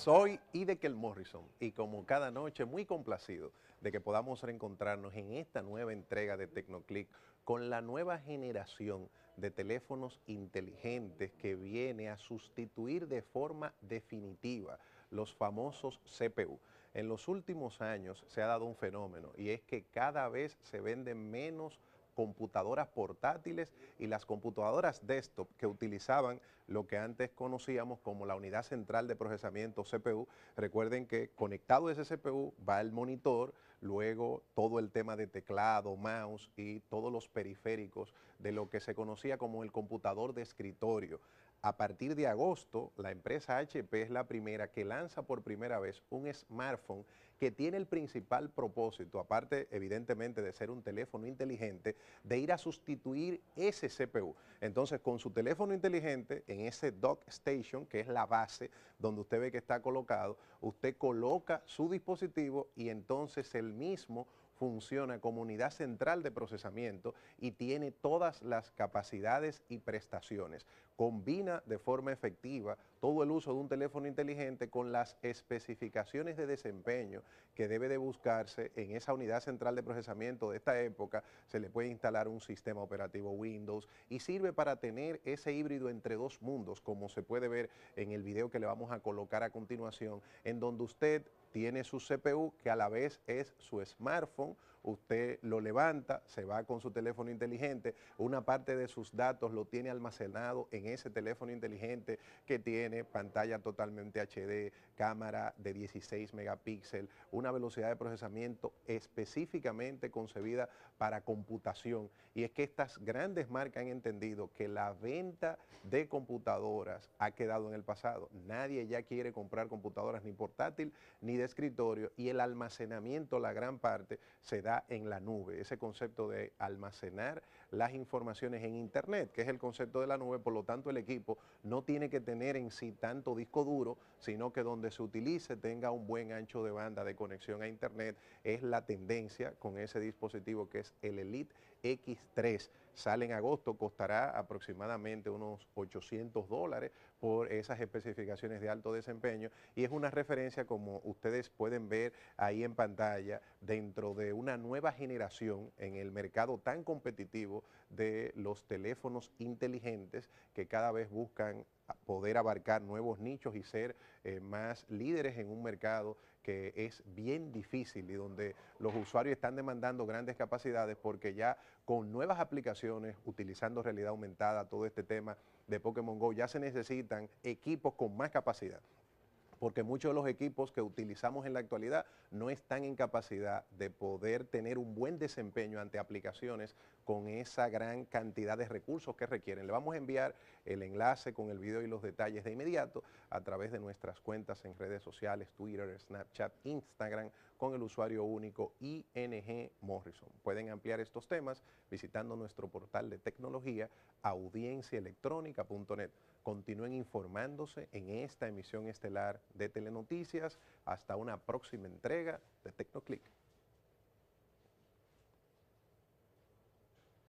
Soy Idekel Morrison y como cada noche muy complacido de que podamos reencontrarnos en esta nueva entrega de Tecnoclick con la nueva generación de teléfonos inteligentes que viene a sustituir de forma definitiva los famosos CPU. En los últimos años se ha dado un fenómeno y es que cada vez se venden menos computadoras portátiles y las computadoras desktop que utilizaban lo que antes conocíamos como la unidad central de procesamiento CPU. Recuerden que conectado a ese CPU va el monitor, luego todo el tema de teclado, mouse y todos los periféricos de lo que se conocía como el computador de escritorio. A partir de agosto, la empresa HP es la primera que lanza por primera vez un smartphone que tiene el principal propósito, aparte evidentemente de ser un teléfono inteligente, de ir a sustituir ese CPU. Entonces, con su teléfono inteligente, en ese dock station, que es la base donde usted ve que está colocado, usted coloca su dispositivo y entonces se el mismo funciona como unidad central de procesamiento y tiene todas las capacidades y prestaciones. Combina de forma efectiva todo el uso de un teléfono inteligente con las especificaciones de desempeño que debe de buscarse en esa unidad central de procesamiento de esta época, se le puede instalar un sistema operativo Windows y sirve para tener ese híbrido entre dos mundos, como se puede ver en el video que le vamos a colocar a continuación, en donde usted tiene su CPU que a la vez es su smartphone, usted lo levanta, se va con su teléfono inteligente, una parte de sus datos lo tiene almacenado en ese teléfono inteligente que tiene pantalla totalmente HD, cámara de 16 megapíxeles, una velocidad de procesamiento específicamente concebida para computación. Y es que estas grandes marcas han entendido que la venta de computadoras ha quedado en el pasado. Nadie ya quiere comprar computadoras ni portátil ni de escritorio y el almacenamiento, la gran parte, se da en la nube, ese concepto de almacenar las informaciones en Internet, que es el concepto de la nube, por lo tanto el equipo no tiene que tener en sí tanto disco duro, sino que donde se utilice tenga un buen ancho de banda de conexión a Internet, es la tendencia con ese dispositivo que es el Elite X3. Sale en agosto, costará aproximadamente unos 800 dólares por esas especificaciones de alto desempeño y es una referencia como ustedes pueden ver ahí en pantalla dentro de una nueva generación en el mercado tan competitivo de los teléfonos inteligentes que cada vez buscan poder abarcar nuevos nichos y ser eh, más líderes en un mercado que es bien difícil y donde los usuarios están demandando grandes capacidades porque ya con nuevas aplicaciones, utilizando realidad aumentada, todo este tema de Pokémon Go, ya se necesitan equipos con más capacidad porque muchos de los equipos que utilizamos en la actualidad no están en capacidad de poder tener un buen desempeño ante aplicaciones con esa gran cantidad de recursos que requieren. Le vamos a enviar el enlace con el video y los detalles de inmediato a través de nuestras cuentas en redes sociales, Twitter, Snapchat, Instagram, con el usuario único ING Morrison. Pueden ampliar estos temas visitando nuestro portal de tecnología audienciaelectrónica.net. Continúen informándose en esta emisión estelar de Telenoticias. Hasta una próxima entrega de TecnoClick.